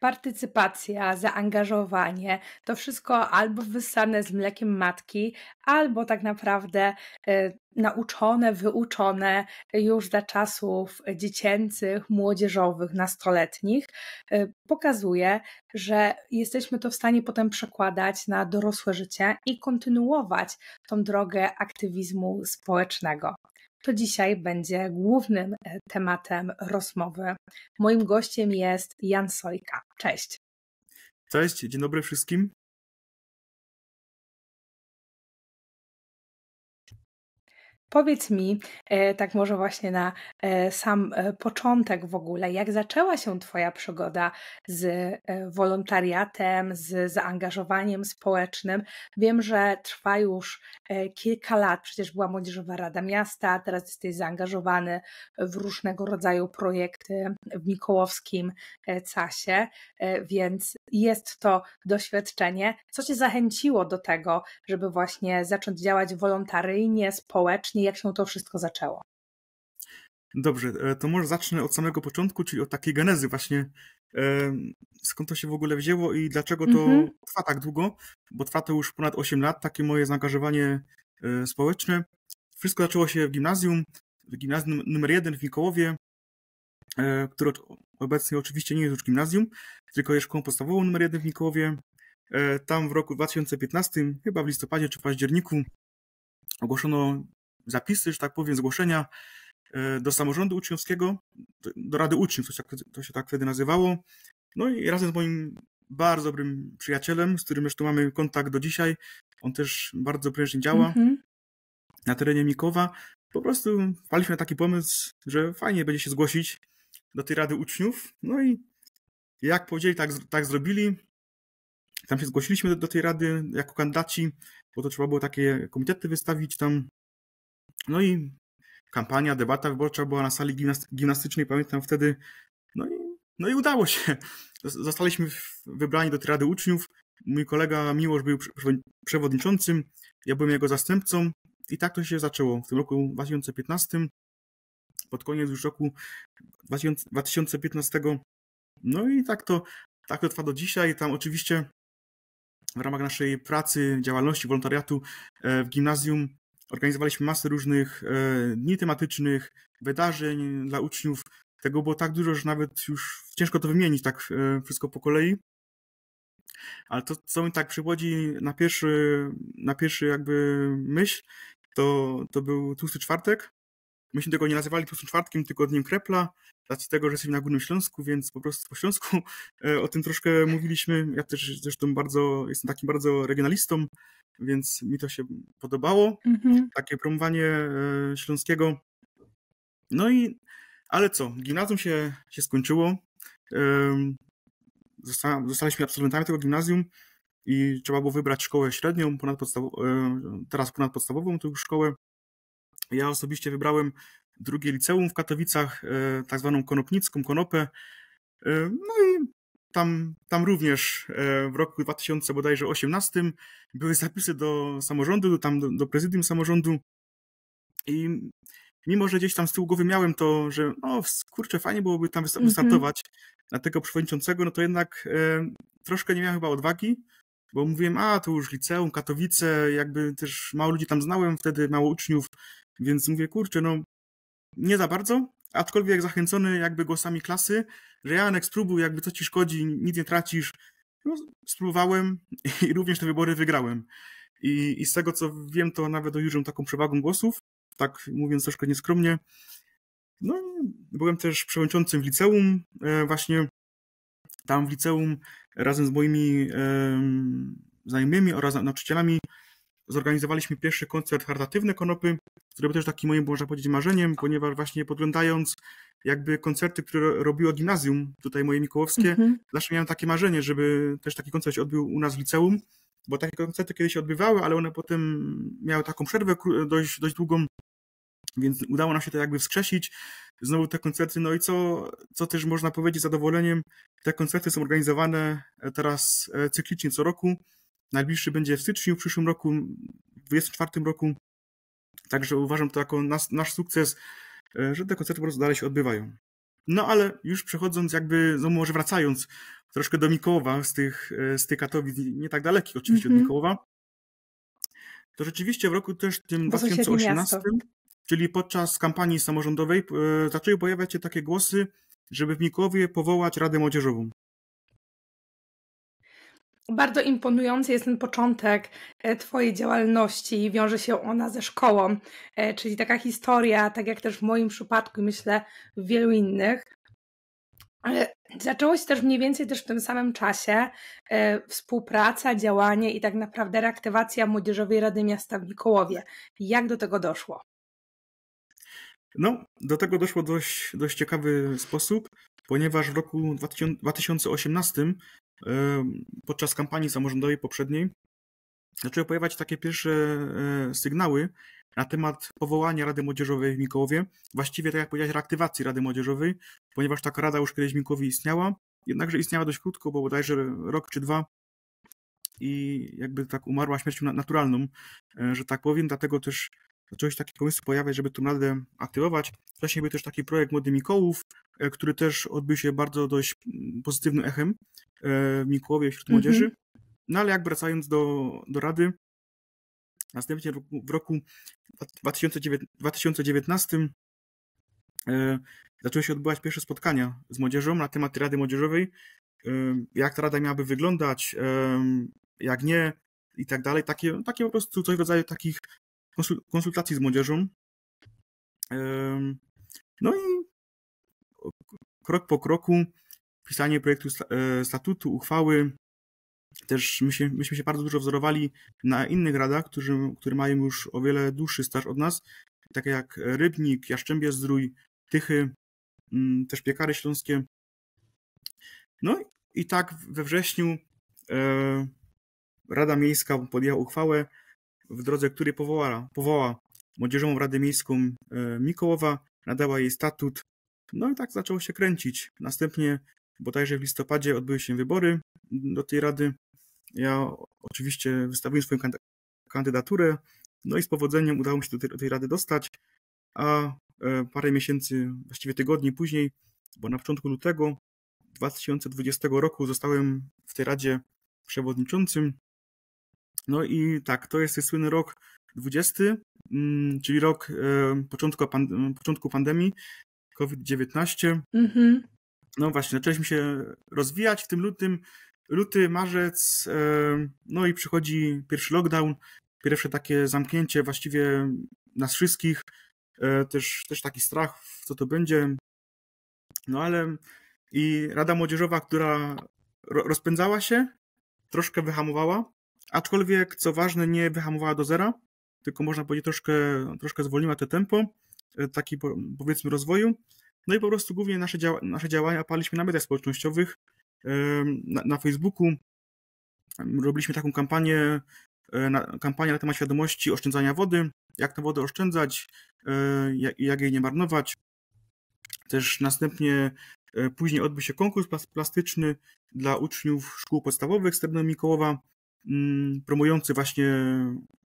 Partycypacja, zaangażowanie to wszystko albo wyssane z mlekiem matki, albo tak naprawdę e, nauczone, wyuczone już za czasów dziecięcych, młodzieżowych, nastoletnich, e, pokazuje, że jesteśmy to w stanie potem przekładać na dorosłe życie i kontynuować tą drogę aktywizmu społecznego to dzisiaj będzie głównym e, tematem rozmowy. Moim gościem jest Jan Sojka. Cześć. Cześć, dzień dobry wszystkim. Powiedz mi, e, tak może właśnie na e, sam e, początek w ogóle, jak zaczęła się Twoja przygoda z wolontariatem, z zaangażowaniem społecznym? Wiem, że trwa już kilka lat, przecież była Młodzieżowa Rada Miasta, teraz jesteś zaangażowany w różnego rodzaju projekty w Mikołowskim CASie, więc jest to doświadczenie. Co Cię zachęciło do tego, żeby właśnie zacząć działać wolontaryjnie, społecznie? właśnie jak się to wszystko zaczęło. Dobrze, e, to może zacznę od samego początku, czyli od takiej genezy właśnie, e, skąd to się w ogóle wzięło i dlaczego to mhm. trwa tak długo, bo trwa to już ponad 8 lat, takie moje zaangażowanie e, społeczne. Wszystko zaczęło się w gimnazjum, w gimnazjum numer 1 w Mikołowie, które obecnie oczywiście nie jest już gimnazjum, tylko jest szkołą podstawową numer 1 w Mikołowie. Tam w roku 2015, chyba w listopadzie czy w październiku, ogłoszono zapisy, że tak powiem, zgłoszenia e, do samorządu uczniowskiego, do Rady Uczniów, to się, tak to się tak wtedy nazywało. No i razem z moim bardzo dobrym przyjacielem, z którym jeszcze mamy kontakt do dzisiaj, on też bardzo prężnie działa mm-hmm. na terenie Mikowa. Po prostu wpaliśmy taki pomysł, że fajnie będzie się zgłosić do tej Rady Uczniów. No i jak powiedzieli, tak, tak zrobili. Tam się zgłosiliśmy do, do tej rady jako kandydaci, bo to trzeba było takie komitety wystawić tam no i kampania, debata wyborcza była na sali gimnastycznej, pamiętam wtedy. No i, no i udało się. Zostaliśmy wybrani do triady uczniów. Mój kolega Miłosz był przewodniczącym, ja byłem jego zastępcą. I tak to się zaczęło. W tym roku 2015, pod koniec już roku 2015. No i tak to, tak to trwa do dzisiaj. Tam oczywiście w ramach naszej pracy, działalności, wolontariatu e, w gimnazjum Organizowaliśmy masę różnych e, dni tematycznych, wydarzeń dla uczniów. Tego było tak dużo, że nawet już ciężko to wymienić tak e, wszystko po kolei. Ale to, co mi tak przywodzi na pierwszy, na pierwszy jakby myśl, to, to był tłusty czwartek, myśmy tego nie nazywali Tłustym Czwartkiem, tylko Dniem Krepla, z tego, że jesteśmy na Górnym Śląsku, więc po prostu po Śląsku e, o tym troszkę mówiliśmy. Ja też zresztą bardzo, jestem takim bardzo regionalistą, więc mi to się podobało, mhm. takie promowanie e, śląskiego. No i, ale co, gimnazjum się, się skończyło, e, Zosta, zostaliśmy absolwentami tego gimnazjum i trzeba było wybrać szkołę średnią, teraz teraz ponadpodstawową, tę szkołę, ja osobiście wybrałem drugie liceum w Katowicach, e, tak zwaną konopnicką, konopę. E, no i tam, tam również e, w roku 2000 bodajże 18 były zapisy do samorządu, tam do, do prezydium samorządu i mimo, że gdzieś tam z tyłu głowy miałem to, że no kurczę, fajnie byłoby tam mhm. wystartować mm -hmm. na tego przewodniczącego, no to jednak e, troszkę nie miałem chyba odwagi, bo mówiłem, a to już liceum, Katowice, jakby też mało ludzi tam znałem wtedy, mało uczniów, więc mówię, kurczę, no nie za bardzo, aczkolwiek zachęcony jakby głosami klasy, że Janek spróbuj, jakby co ci szkodzi, nic nie tracisz. No, spróbowałem i również te wybory wygrałem. I, I, z tego co wiem, to nawet ojurzę taką przewagą głosów, tak mówiąc troszkę nieskromnie. No byłem też przewodniczącym w liceum, e, właśnie tam w liceum razem z moimi e, znajomymi oraz nauczycielami zorganizowaliśmy pierwszy koncert charytatywny Konopy, które też takim moim, można powiedzieć, marzeniem, ponieważ właśnie podglądając jakby koncerty, które robiło gimnazjum, tutaj moje mikołowskie, mhm. zawsze miałem takie marzenie, żeby też taki koncert się odbył u nas w liceum, bo takie koncerty kiedyś się odbywały, ale one potem miały taką przerwę dość, dość długą, więc udało nam się to jakby wskrzesić. Znowu te koncerty, no i co, co też można powiedzieć z zadowoleniem, te koncerty są organizowane e, teraz e, cyklicznie co roku. Najbliższy będzie w styczniu w przyszłym roku, w 2024 roku Także uważam to jako nas, nasz sukces, e, że te koncerty po prostu dalej się odbywają. No ale już przechodząc jakby, no może wracając troszkę do Mikołowa z tych, e, z tych Katowic, nie tak dalekich oczywiście mm -hmm. od mhm. Mikołowa, to rzeczywiście w roku też tym 2018, czyli podczas kampanii samorządowej, e, zaczęły pojawiać się takie głosy, żeby w Mikołowie powołać Radę Młodzieżową. Bardzo imponujący jest ten początek e, Twojej działalności. Wiąże się ona ze szkołą, e, czyli taka historia, tak jak też w moim przypadku, myślę, w wielu innych. E, zaczęło się też mniej więcej też w tym samym czasie współpraca, działanie i tak naprawdę reaktywacja Młodzieżowej Rady Miasta w Mikołowie. Jak do tego doszło? No, do tego doszło dość, dość ciekawy sposób ponieważ w roku 2018 podczas kampanii samorządowej poprzedniej zaczęły pojawiać takie pierwsze e, sygnały na temat powołania Rady Młodzieżowej w Mikołowie, właściwie tak jak powiedziałeś, reaktywacji Rady Młodzieżowej, ponieważ taka rada już kiedyś w Mikołowie istniała, jednakże istniała dość krótko, bo bodajże rok czy dwa i jakby tak umarła śmiercią naturalną, e, że tak powiem, dlatego też zaczęły się takie pomysły pojawiać, żeby tą radę aktywować. Wcześniej był też taki projekt Młody Mikołów, E, który też odbył się bardzo dość mm, pozytywnym echem e, w Mikłowie wśród mhm. młodzieży. Mm -hmm. No ale jak wracając do, do Rady, następnie w roku 2019 e, zaczęły się odbywać pierwsze spotkania z młodzieżą na temat Rady Młodzieżowej, jak ta Rada miałaby wyglądać, jak nie i tak dalej. Takie, takie po prostu coś w rodzaju takich konsultacji z młodzieżą. No i krok po kroku pisanie projektu e, statutu, uchwały. Też my się, myśmy się bardzo dużo wzorowali na innych radach, którzy, które mają już o wiele dłuższy staż od nas, takie jak Rybnik, Jaszczębie Zdrój, Tychy, mm, też Piekary Śląskie. No i tak we wrześniu e, Rada Miejska podjęła uchwałę, w drodze której powoła, powoła Młodzieżową Radę Miejską e, Mikołowa, nadała jej statut, no i tak zaczęło się kręcić. Następnie, bodajże w listopadzie, odbyły się wybory do tej rady. Ja oczywiście wystawiłem swoją kandydaturę, no i z powodzeniem udało mi się do tej, do tej rady dostać, a e, parę miesięcy, właściwie tygodni później, bo na początku lutego 2020 roku zostałem w tej radzie przewodniczącym. No i tak, to jest słynny rok 20, mm, czyli rok e, początku, początku pandemii, COVID-19. Mhm. No właśnie, zaczęliśmy się rozwijać w tym lutym, luty, marzec, e, no i przychodzi pierwszy lockdown, pierwsze takie zamknięcie właściwie nas wszystkich, e, też, też taki strach, co to będzie. No ale i Rada Młodzieżowa, która rozpędzała się, troszkę wyhamowała, aczkolwiek, co ważne, nie wyhamowała do zera, tylko można powiedzieć troszkę, troszkę zwolniła te tempo. E, taki powiedzmy rozwoju. No i po prostu głównie nasze, działa nasze działania paliśmy na mediach społecznościowych, e, na, na Facebooku. Robiliśmy taką kampanię e, na, kampanię na temat świadomości oszczędzania wody, jak tę wodę oszczędzać, jak, jak jej nie marnować. Też następnie później odbył się konkurs plastyczny dla uczniów szkół podstawowych z terenu Mikołowa, mm, promujący właśnie,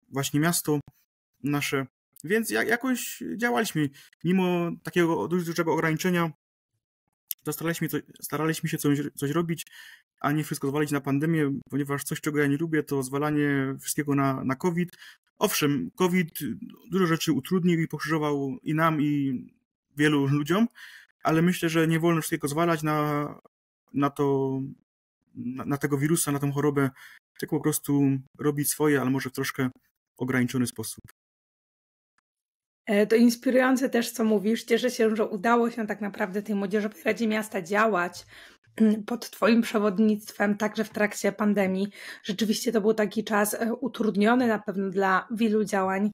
właśnie miasto nasze. Więc jak, jakoś działaliśmy. Mimo takiego dużego ograniczenia, to staraliśmy, staraliśmy się coś, coś robić, a nie wszystko zwalić na pandemię, ponieważ coś, czego ja nie lubię, to zwalanie wszystkiego na, na COVID. Owszem, COVID dużo rzeczy utrudnił i pokrzyżował i nam, i wielu ludziom, ale myślę, że nie wolno wszystkiego zwalać na, na to, na, na tego wirusa, na tą chorobę, tylko po prostu robić swoje, ale może w troszkę ograniczony sposób. E, to inspirujące też, co mówisz. Cieszę się, że udało się tak naprawdę tej Młodzieżowej Radzie Miasta działać mm, pod Twoim przewodnictwem, także w trakcie pandemii. Rzeczywiście to był taki czas e, utrudniony na pewno dla wielu działań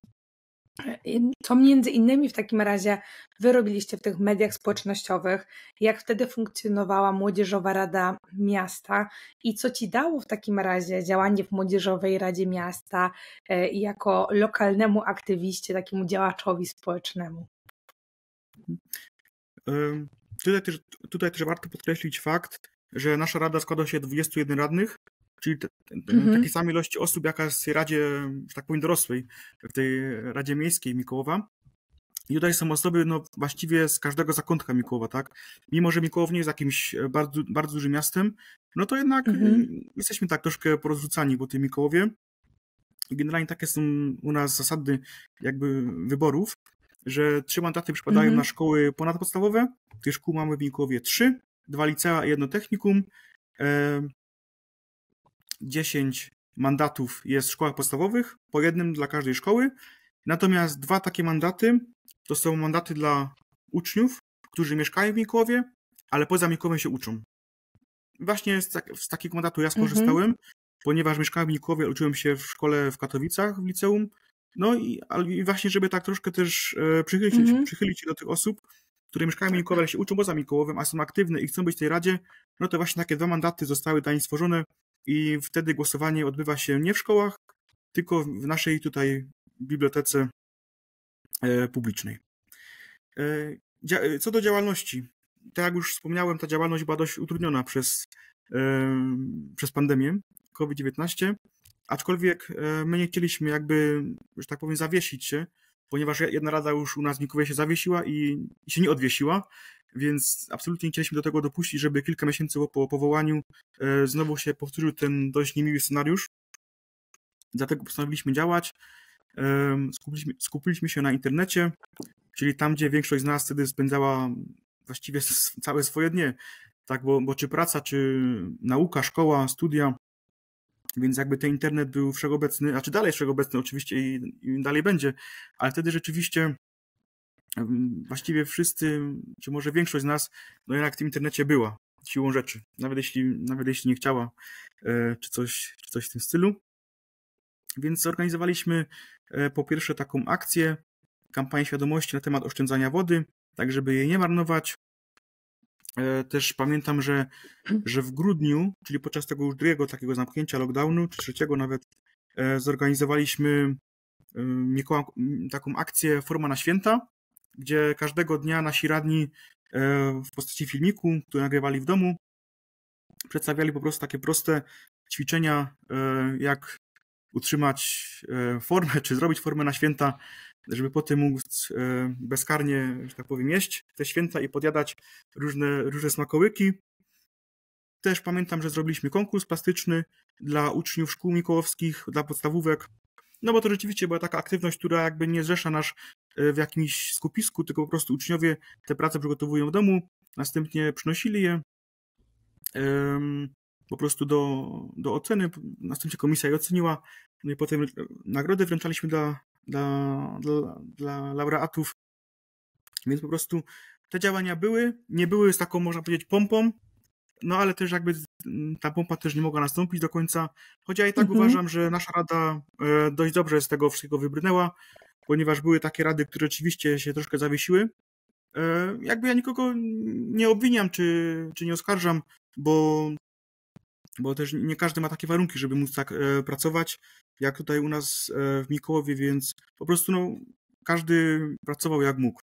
co między innymi w takim razie wy robiliście w tych mediach społecznościowych, jak wtedy funkcjonowała Młodzieżowa Rada Miasta i co ci dało w takim razie działanie w Młodzieżowej Radzie Miasta e, jako lokalnemu aktywiście, takiemu działaczowi społecznemu? Tutaj też, tutaj też warto podkreślić fakt, że nasza rada składa się z 21 radnych, czyli te, te, mhm. takiej samej ilości osób, jaka jest Radzie, że tak powiem, dorosłej, w tej Radzie Miejskiej Mikołowa. I tutaj są osoby no, właściwie z każdego zakątka Mikołowa, tak? Mimo, że Mikołow nie jest jakimś e, bardzo, bardzo dużym miastem, no to jednak e, mhm. jesteśmy tak troszkę porozrzucani po tym Mikołowie. I generalnie takie są u nas zasady jakby wyborów, że trzy mandaty przypadają mhm. na szkoły ponadpodstawowe, tych szkół mamy w Mikołowie trzy, dwa licea i jedno technikum, e, 10 mandatów jest w szkołach podstawowych, po jednym dla każdej szkoły. Natomiast dwa takie mandaty to są mandaty dla uczniów, którzy mieszkają w Mikołowie, ale poza Mikołowem się uczą. Właśnie z, tak, z takiego mandatu ja mhm. skorzystałem, ponieważ mieszkałem w Mikołowie, uczyłem się w szkole w Katowicach, w liceum. No i, i właśnie, żeby tak troszkę też e, przychylić, mhm. przychylić się do tych osób, które mieszkają w tak, Mikołowie, tak. ale się uczą poza Mikołowem, a są aktywne i chcą być w tej radzie, no to właśnie takie dwa mandaty zostały dla nich stworzone, i wtedy głosowanie odbywa się nie w szkołach, tylko w naszej tutaj bibliotece e, publicznej. E, e, co do działalności, tak jak już wspomniałem, ta działalność była dość utrudniona przez, przez pandemię COVID-19, aczkolwiek my nie chcieliśmy jakby, że tak powiem, zawiesić się ponieważ jedna rada już u nas w Mikowie się zawiesiła i, się nie odwiesiła, więc absolutnie nie chcieliśmy do tego dopuścić, żeby kilka miesięcy po powołaniu e, znowu się powtórzył ten dość niemiły scenariusz. Dlatego postanowiliśmy działać. skupiliśmy, skupiliśmy, się na internecie, czyli tam, gdzie większość z nas wtedy spędzała właściwie całe swoje dnie. Tak, bo, bo czy praca, czy nauka, szkoła, studia, więc jakby ten internet był wszechobecny, a czy dalej wszechobecny oczywiście i, i dalej będzie, ale wtedy rzeczywiście właściwie wszyscy, czy może większość z nas, no jednak w tym internecie była siłą rzeczy, nawet jeśli, nawet jeśli nie chciała, e, czy coś, czy coś w tym stylu. Więc zorganizowaliśmy e, po pierwsze taką akcję, kampanię świadomości na temat oszczędzania wody, tak żeby jej nie marnować. E, też pamiętam, że, że w grudniu, czyli podczas tego już drugiego takiego zamknięcia lockdownu, czy trzeciego nawet, e, zorganizowaliśmy e, taką akcję Forma na Święta, gdzie każdego dnia nasi radni w postaci filmiku, który nagrywali w domu, przedstawiali po prostu takie proste ćwiczenia, jak utrzymać formę, czy zrobić formę na święta żeby potem mógł e, bezkarnie, że tak powiem, jeść te święta i podjadać różne, różne smakołyki. Też pamiętam, że zrobiliśmy konkurs plastyczny dla uczniów szkół mikołowskich, dla podstawówek, no bo to rzeczywiście była taka aktywność, która jakby nie zrzesza nas e, w jakimś skupisku, tylko po prostu uczniowie te prace przygotowują w domu, następnie przynosili je po prostu do, do oceny, następnie komisja je oceniła, no i potem nagrody wręczaliśmy dla dla, dla, dla laureatów. Więc po prostu te działania były, nie były z taką, można powiedzieć, pompą, no ale też jakby mm, ta pompa też nie mogła nastąpić do końca. Choć ja i tak mhm. uważam, że nasza rada e, dość dobrze z tego wszystkiego wybrnęła, ponieważ były takie rady, które oczywiście się troszkę zawiesiły. E, jakby ja nikogo nie obwiniam czy, czy nie oskarżam, bo, bo też nie każdy ma takie warunki, żeby móc tak e, pracować jak tutaj u nas e, w Mikołowie, więc po prostu no, każdy pracował jak mógł.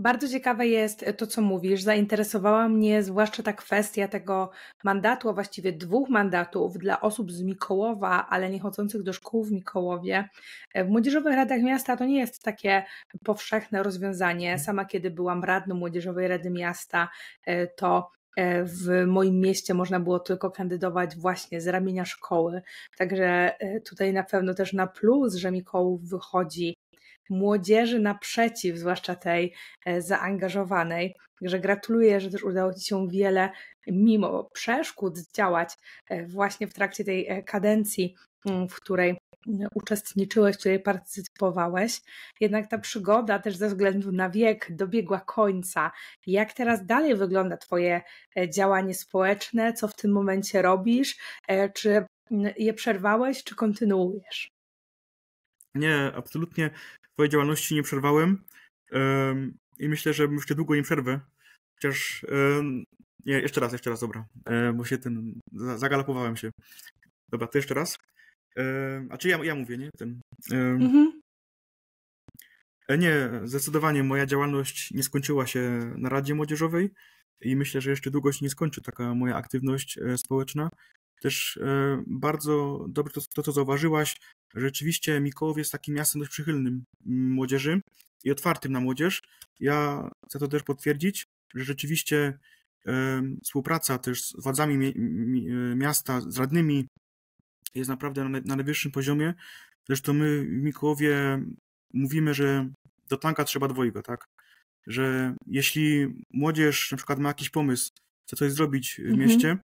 Bardzo ciekawe jest to, co mówisz. Zainteresowała mnie zwłaszcza ta kwestia tego mandatu, a właściwie dwóch mandatów dla osób z Mikołowa, ale nie chodzących do szkół w Mikołowie. E, w młodzieżowych radach miasta to nie jest takie powszechne rozwiązanie. Mhm. Sama kiedy byłam radną Młodzieżowej Rady Miasta, e, to E, w moim mieście można było tylko kandydować właśnie z ramienia szkoły. Także e, tutaj na pewno też na plus, że Mikołów wychodzi młodzieży naprzeciw, zwłaszcza tej e, zaangażowanej. Także gratuluję, że też udało Ci się wiele, mimo przeszkód, działać właśnie w trakcie tej kadencji, mm, w której uczestniczyłeś, w której partycypowałeś. Jednak ta przygoda też ze względu na wiek dobiegła końca. Jak teraz dalej wygląda Twoje e, działanie społeczne? Co w tym momencie robisz? E, czy mm, je przerwałeś, czy kontynuujesz? Nie, absolutnie Twojej działalności nie przerwałem i myślę, że już długo nie przerwę. Chociaż. nie, jeszcze raz, jeszcze raz, dobra, e, bo się ten. Zagalapowałem się. Dobra, to jeszcze raz. A czy ja, ja mówię, nie? Ten, mhm. E, nie, zdecydowanie moja działalność nie skończyła się na Radzie Młodzieżowej i myślę, że jeszcze długo się nie skończy taka moja aktywność e, społeczna. Też e, bardzo dobrze to, to co zauważyłaś. Rzeczywiście Mikołów jest takim miastem dość przychylnym mm, młodzieży i otwartym na młodzież. Ja chcę to też potwierdzić, że rzeczywiście współpraca też z władzami miasta, z radnymi, jest naprawdę na, na najwyższym poziomie. Zresztą my w Mikołowie mówimy, że do tanka trzeba dwojga, tak? Że jeśli młodzież na przykład ma jakiś pomysł, chce coś zrobić w mhm. mieście,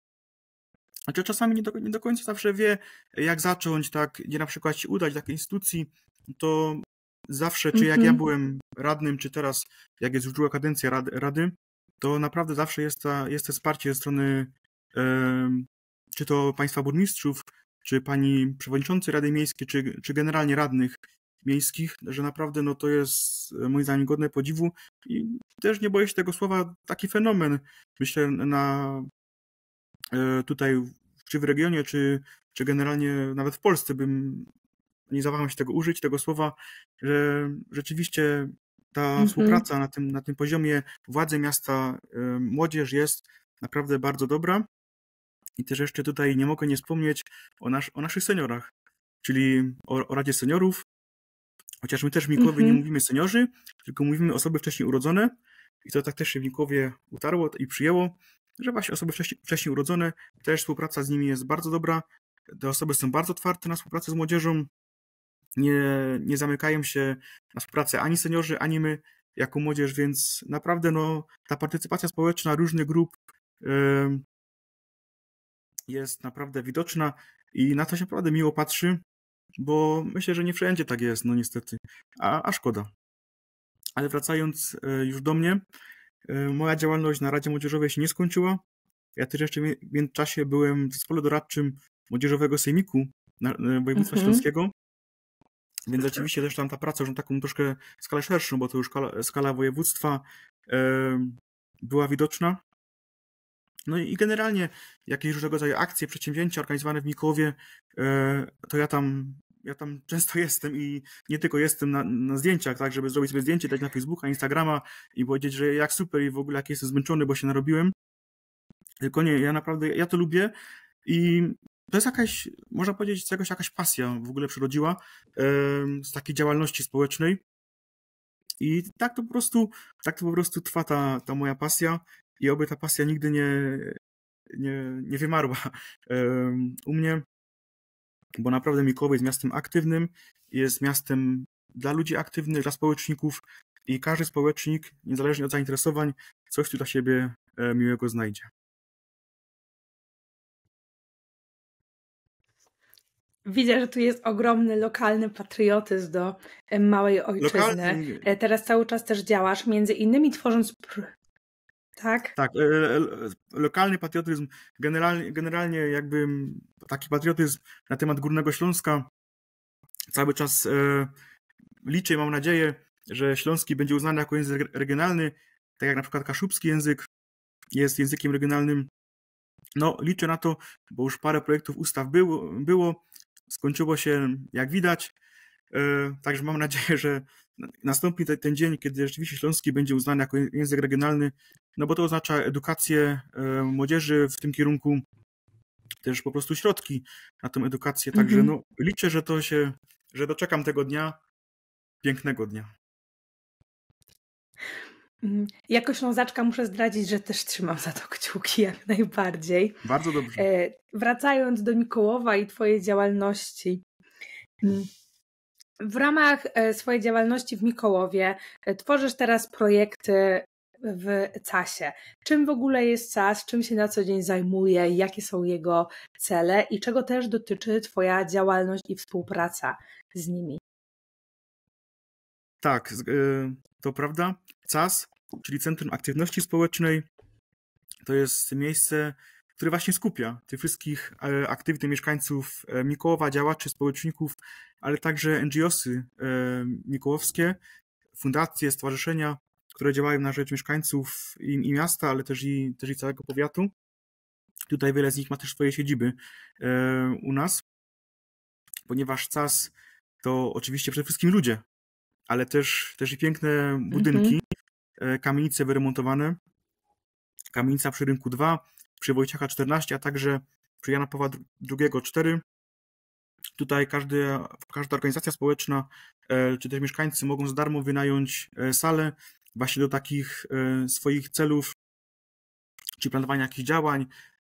znaczy czasami nie do, nie do końca zawsze wie, jak zacząć, tak, gdzie na przykład się udać do takiej instytucji, to zawsze, czy jak mm -hmm. ja mhm. byłem radnym, czy teraz, jak jest już druga kadencja rady, rady to naprawdę zawsze jest, ta, jest to wsparcie ze strony e, czy to państwa burmistrzów, czy pani przewodniczący Rady Miejskiej, czy, czy generalnie radnych miejskich, że naprawdę no, to jest e, moim zdaniem godne podziwu i też nie boję się tego słowa, taki fenomen, myślę, na e, tutaj, czy w regionie, czy, czy generalnie nawet w Polsce bym nie zawaham się tego użyć, tego słowa, że rzeczywiście ta mhm. współpraca na tym, na tym poziomie władzy miasta, e, młodzież jest naprawdę bardzo dobra i też jeszcze tutaj nie mogę nie wspomnieć o, nas, o naszych seniorach, czyli o, o Radzie Seniorów, chociaż my też w Mikołowie nie mhm. mówimy seniorzy, tylko mówimy osoby wcześniej urodzone i to tak też się w Mikołowie utarło i przyjęło, że właśnie osoby wcześniej, wcześniej urodzone, też współpraca z nimi jest bardzo dobra, te osoby są bardzo otwarte na współpracę z młodzieżą, nie, nie zamykają się na współpracę ani seniorzy, ani my jako młodzież, więc naprawdę no, ta partycypacja społeczna różnych grup jest naprawdę widoczna i na to się naprawdę miło patrzy, bo myślę, że nie wszędzie tak jest, no niestety, a, a szkoda. Ale wracając e, już do mnie, e, moja działalność na Radzie Młodzieżowej się nie skończyła. Ja też jeszcze w międzyczasie byłem w zespole doradczym Młodzieżowego Sejmiku e, Województwa mhm. Śląskiego, więc rzeczywiście też tam ta praca już na taką troszkę skalę szerszą, bo to już skala, skala województwa była widoczna no i generalnie jakieś różnego rodzaju akcje, przedsięwzięcia organizowane w Mikołowie, e, to ja tam, ja tam często jestem i nie tylko jestem na, na zdjęciach, tak, żeby zrobić sobie zdjęcie, dać na Facebooka, Instagrama i powiedzieć, że jak super i w ogóle jak jestem zmęczony, bo się narobiłem. Tylko nie, ja naprawdę, ja to lubię i to jest jakaś, można powiedzieć, czegoś jakaś pasja w ogóle przyrodziła z takiej działalności społecznej. I tak to po prostu, tak to po prostu trwa ta, ta moja pasja i oby ta pasja nigdy nie, nie, nie wymarła. U mnie, bo naprawdę Mikołaj jest miastem aktywnym, jest miastem dla ludzi aktywnych, dla społeczników i każdy społecznik, niezależnie od zainteresowań, coś tu dla siebie e, miłego znajdzie. Widzę, że tu jest ogromny lokalny patriotyzm do e, małej ojczyzny. Lokalny. E, teraz cały czas też działasz, między innymi tworząc tak. Tak. E, e, e, lokalny patriotyzm, generalnie, generalnie jakby taki patriotyzm na temat Górnego Śląska cały czas liczę, mam nadzieję, że śląski będzie uznany jako język regionalny, tak jak na przykład kaszubski język jest językiem regionalnym. No, liczę na to, bo już parę projektów ustaw było, było skończyło się jak widać. Także mam nadzieję, że nastąpi ten dzień, kiedy rzeczywiście śląski będzie uznany jako język regionalny, no bo to oznacza edukację e, młodzieży w tym kierunku, też po prostu środki na tą edukację. Także mhm. no, liczę, że to się, że doczekam tego dnia, pięknego dnia. Mm, jako Ślązaczka muszę zdradzić, że też trzymam za to kciuki jak najbardziej. Bardzo dobrze. E, wracając do Mikołowa i Twojej działalności, mm, w ramach e, swojej działalności w Mikołowie e, tworzysz teraz projekty w CAS-ie. Czym w ogóle jest CAS, czym się na co dzień zajmuje, jakie są jego cele i czego też dotyczy Twoja działalność i współpraca z nimi? Tak, e, to prawda. CAS, czyli Centrum Aktywności Społecznej, to jest miejsce, który właśnie skupia tych wszystkich e, aktywnych mieszkańców e, Mikołowa, działaczy, społeczników, ale także NGOsy e, mikołowskie, fundacje, stowarzyszenia, które działają na rzecz mieszkańców i, i miasta, ale też i, też i całego powiatu. Tutaj wiele z nich ma też swoje siedziby u nas, ponieważ CAS to oczywiście przede wszystkim ludzie, ale też, też i piękne budynki, mhm. kamienice wyremontowane, kamienica przy rynku 2, przy Wojciecha 14, a także przy Jana Pawła II 4. Tutaj każdy, każda organizacja społeczna e, czy też mieszkańcy mogą za darmo wynająć e, salę właśnie do takich e, swoich celów, czy planowania jakichś działań,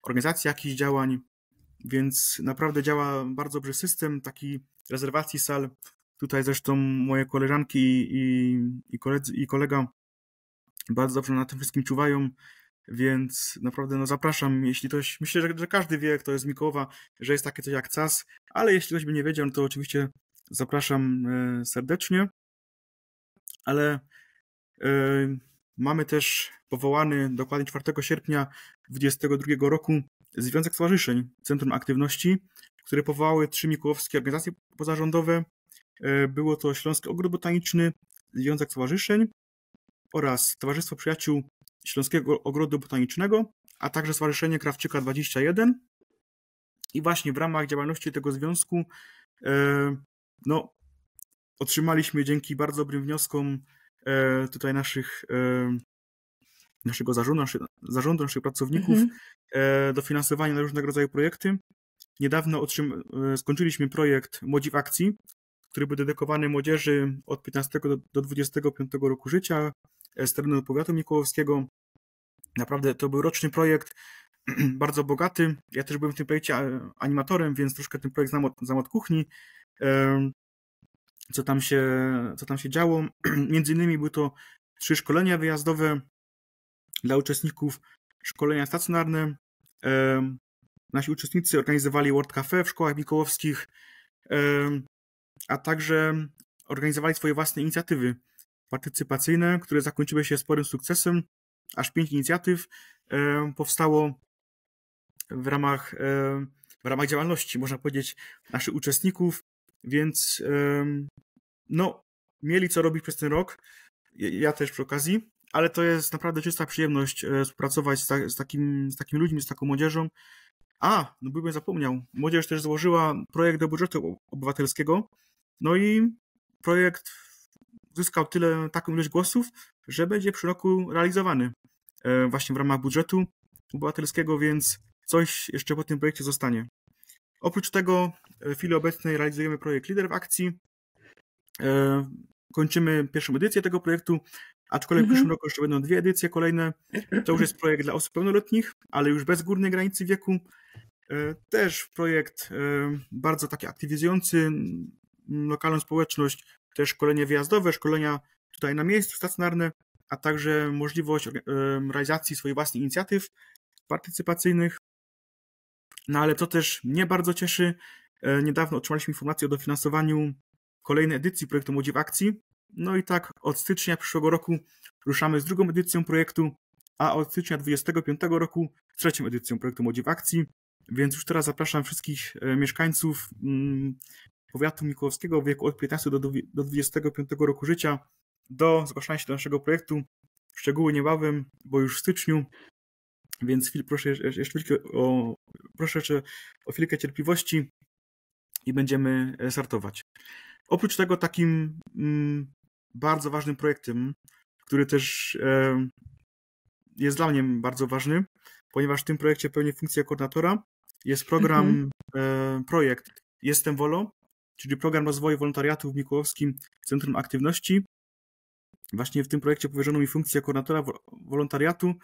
organizacji jakichś działań, więc naprawdę działa bardzo dobrze system taki rezerwacji sal. Tutaj zresztą moje koleżanki i, i, koledzy, i kolega bardzo dobrze na tym wszystkim czuwają. Więc naprawdę no zapraszam, jeśli ktoś, myślę, że, że każdy wie, kto jest Mikołowa, że jest takie coś jak CAS, ale jeśli ktoś by nie wiedział, no to oczywiście zapraszam e, serdecznie. Ale e, mamy też powołany dokładnie 4 sierpnia 2022 roku Związek Stowarzyszeń Centrum Aktywności, które powołały trzy mikołowskie organizacje pozarządowe. E, było to Śląski Ogród Botaniczny, Związek Stowarzyszeń oraz Towarzystwo Przyjaciół Śląskiego Ogrodu Botanicznego, a także Stowarzyszenie Krawczyka 21. I właśnie w ramach działalności tego związku e, no, otrzymaliśmy dzięki bardzo dobrym wnioskom e, tutaj naszych e, naszego zarządu, naszy, zarządu naszych pracowników mhm. Mm dofinansowanie na różnego rodzaju projekty. Niedawno otrzym, skończyliśmy projekt Młodzi w Akcji, który był dedykowany młodzieży od 15 do, do 25 roku życia z terenu powiatu mikołowskiego. Naprawdę to był roczny projekt, bardzo bogaty. Ja też byłem w tym projekcie e, animatorem, więc troszkę ten projekt znam od, znam od kuchni. Co tam, się, co tam się działo? Między innymi były to trzy szkolenia wyjazdowe dla uczestników, szkolenia stacjonarne. Nasi uczestnicy organizowali World Cafe w szkołach mikołowskich, a także organizowali swoje własne inicjatywy partycypacyjne, które zakończyły się sporym sukcesem aż pięć inicjatyw e, powstało w ramach, e, w ramach działalności, można powiedzieć, naszych uczestników, więc e, no, mieli co robić przez ten rok, ja też przy okazji, ale to jest naprawdę czysta przyjemność współpracować z, ta, z, takim, z takimi ludźmi, z taką młodzieżą. A, no bym zapomniał, młodzież też złożyła projekt do budżetu obywatelskiego, no i projekt zyskał tyle, taką ilość głosów, że będzie przy roku realizowany e, właśnie w ramach budżetu obywatelskiego, więc coś jeszcze po tym projekcie zostanie. Oprócz tego e, w chwili obecnej realizujemy projekt Lider w akcji. E, kończymy pierwszą edycję tego projektu, aczkolwiek mhm. w przyszłym roku jeszcze będą dwie edycje kolejne. To już jest projekt dla osób pełnoletnich, ale już bez górnej granicy wieku. Też projekt bardzo taki aktywizujący lokalną społeczność, też szkolenie wyjazdowe, szkolenia tutaj na miejscu stacjonarne, a także możliwość e, realizacji swoich własnych inicjatyw partycypacyjnych. No ale to też mnie bardzo cieszy, e, niedawno otrzymaliśmy informację o dofinansowaniu kolejnej edycji projektu Młodzi w Akcji. No i tak od stycznia przyszłego roku ruszamy z drugą edycją projektu, a od stycznia 25 roku z trzecią edycją projektu Młodzi w Akcji. Więc już teraz zapraszam wszystkich e, mieszkańców mm, powiatu mikołowskiego w wieku od 15 do 25 roku życia do zgłaszania się do naszego projektu. Szczegóły niebawem, bo już w styczniu, więc chwil, proszę, jeszcze chwilkę o, proszę jeszcze o chwilkę cierpliwości i będziemy startować. Oprócz tego takim mm, bardzo ważnym projektem, który też e, jest dla mnie bardzo ważny, ponieważ w tym projekcie pełnię funkcję koordynatora, jest program, mm -hmm. e, projekt Jestem Wolo, czyli program rozwoju wolontariatu w Mikołowskim Centrum Aktywności, Właśnie w tym projekcie powierzono mi funkcję koordynatora wolontariatu.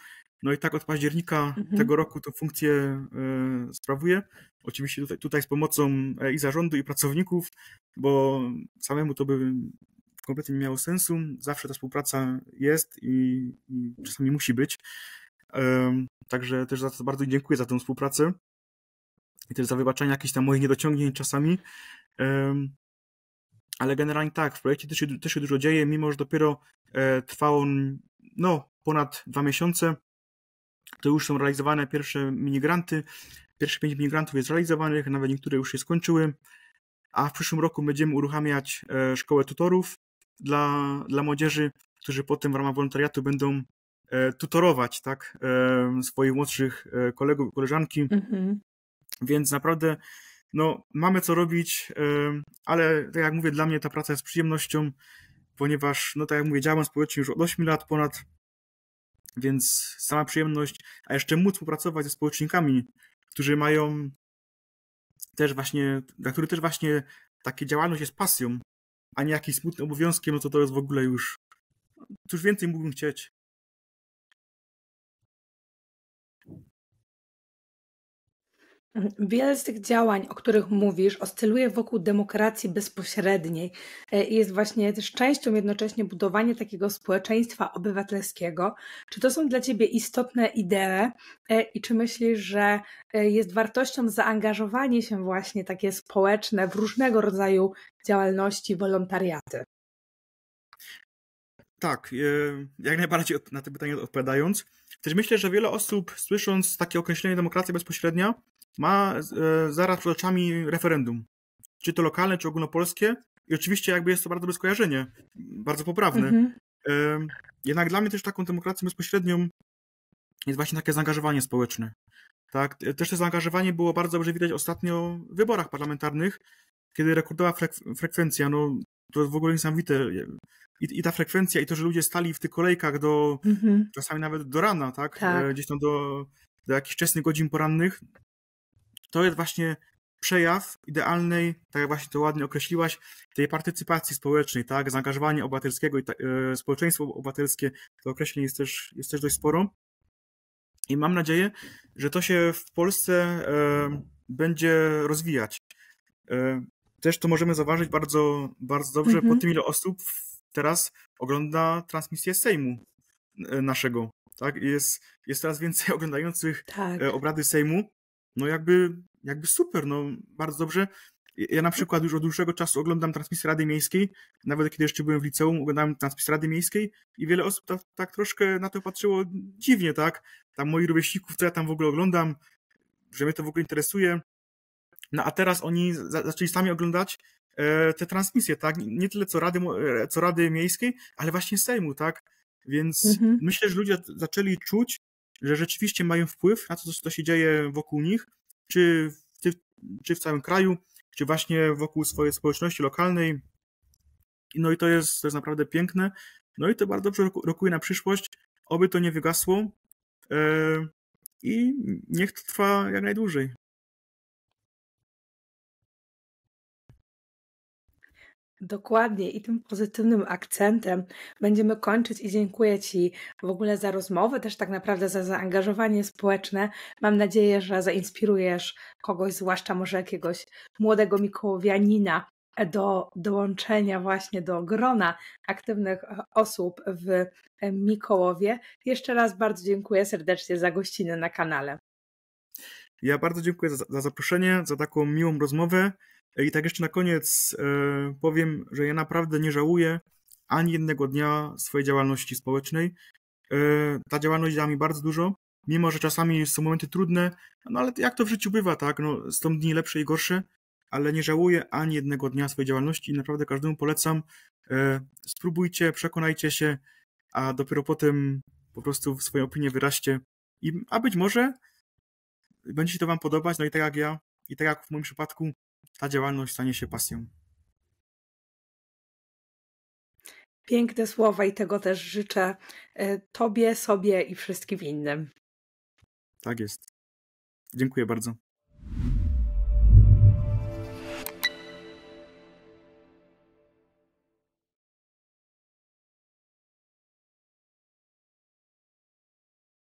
No i tak od października mhm. tego roku tę funkcję y, sprawuję. Oczywiście tutaj, tutaj z pomocą e, i zarządu, i pracowników, bo samemu to by kompletnie nie miało sensu. Zawsze ta współpraca jest i, i czasami musi być. Y, także też za to bardzo dziękuję za tę współpracę i też za wybaczenie jakichś tam moich niedociągnięć czasami ale generalnie tak, w projekcie też się, też się dużo dzieje, mimo że dopiero e, trwało no, ponad dwa miesiące, to już są realizowane pierwsze minigranty, pierwsze pięć minigrantów jest realizowanych, nawet niektóre już się skończyły, a w przyszłym roku będziemy uruchamiać e, szkołę tutorów dla, dla młodzieży, którzy potem w ramach wolontariatu będą e, tutorować tak, e, swoich młodszych e, kolegów, koleżanki, mhm. więc naprawdę no, mamy co robić, ale tak jak mówię, dla mnie ta praca jest przyjemnością, ponieważ, no tak jak mówię, działam społecznie już od 8 lat ponad, więc sama przyjemność, a jeszcze móc współpracować ze społecznikami, którzy mają też właśnie, dla których też właśnie takie działalność jest pasją, a nie jakimś smutnym obowiązkiem, no to to jest w ogóle już, cóż więcej mógłbym chcieć. Wiele z tych działań, o których mówisz, oscyluje wokół demokracji bezpośredniej e, i jest właśnie też częścią jednocześnie budowania takiego społeczeństwa obywatelskiego. Czy to są dla Ciebie istotne idee e, i czy myślisz, że e, jest wartością zaangażowanie się właśnie takie społeczne w różnego rodzaju działalności, wolontariaty? Tak, e, jak najbardziej na to pytanie odpowiadając. Też myślę, że wiele osób słysząc takie określenie demokracja bezpośrednia ma e, zaraz przed oczami referendum. Czy to lokalne, czy ogólnopolskie. I oczywiście jakby jest to bardzo dobre skojarzenie, bardzo poprawne. Mhm. E, jednak dla mnie też taką demokracją bezpośrednią jest właśnie takie zaangażowanie społeczne. Tak? Też to zaangażowanie było bardzo dobrze widać ostatnio w wyborach parlamentarnych, kiedy rekordowa frek frekwencja, no to w ogóle niesamowite. I, I ta frekwencja, i to, że ludzie stali w tych kolejkach do mhm. czasami nawet do rana, tak? E, tak. Gdzieś tam do, do jakichś wczesnych godzin porannych. To jest właśnie przejaw idealnej, tak jak właśnie to ładnie określiłaś, tej partycypacji społecznej, tak? Zaangażowania obywatelskiego i ta, e, społeczeństwo obywatelskie, to określenie jest też, jest też dość sporo. I mam nadzieję, że to się w Polsce e, będzie rozwijać. E, też to możemy zauważyć bardzo, bardzo dobrze mhm. po tym, ile osób teraz ogląda transmisję Sejmu e, naszego. Tak? Jest, jest teraz więcej oglądających tak. obrady Sejmu. No jakby, jakby super, no bardzo dobrze. Ja na przykład już od dłuższego czasu oglądam transmisję Rady Miejskiej, nawet kiedy jeszcze byłem w liceum, oglądałem transmisję Rady Miejskiej i wiele osób tak, tak troszkę na to patrzyło dziwnie, tak? Tam moich rówieśników, co ja tam w ogóle oglądam, że mnie to w ogóle interesuje. No a teraz oni za zaczęli sami oglądać e, te transmisje, tak? Nie tyle co Rady, e, co Rady Miejskiej, ale właśnie Sejmu, tak? Więc mhm. myślę, że ludzie zaczęli czuć, że rzeczywiście mają wpływ na to, co się dzieje wokół nich, czy w, czy w całym kraju, czy właśnie wokół swojej społeczności lokalnej. No i to jest, to jest naprawdę piękne. No i to bardzo dobrze rokuje na przyszłość. Oby to nie wygasło. E, I niech to trwa jak najdłużej. Dokładnie i tym pozytywnym akcentem będziemy kończyć i dziękuję Ci w ogóle za rozmowę, też tak naprawdę za zaangażowanie społeczne. Mam nadzieję, że zainspirujesz kogoś, zwłaszcza może jakiegoś młodego Mikołowianina do dołączenia właśnie do grona aktywnych e, osób w Mikołowie. Jeszcze raz bardzo dziękuję serdecznie za gościnę na kanale. Ja bardzo dziękuję za, za zaproszenie, za taką miłą rozmowę. I tak jeszcze na koniec e, powiem, że ja naprawdę nie żałuję ani jednego dnia swojej działalności społecznej. E, ta działalność dała mi bardzo dużo, mimo że czasami są momenty trudne, no ale jak to w życiu bywa, tak? No, są dni lepsze i gorsze, ale nie żałuję ani jednego dnia swojej działalności i naprawdę każdemu polecam. E, spróbujcie, przekonajcie się, a dopiero potem po prostu swoją opinię wyraźcie. I, a być może będzie się to Wam podobać, no i tak jak ja, i tak jak w moim przypadku, ta działalność stanie się pasją. Piękne słowa i tego też życzę e, Tobie, sobie i wszystkim innym. Tak jest. Dziękuję bardzo.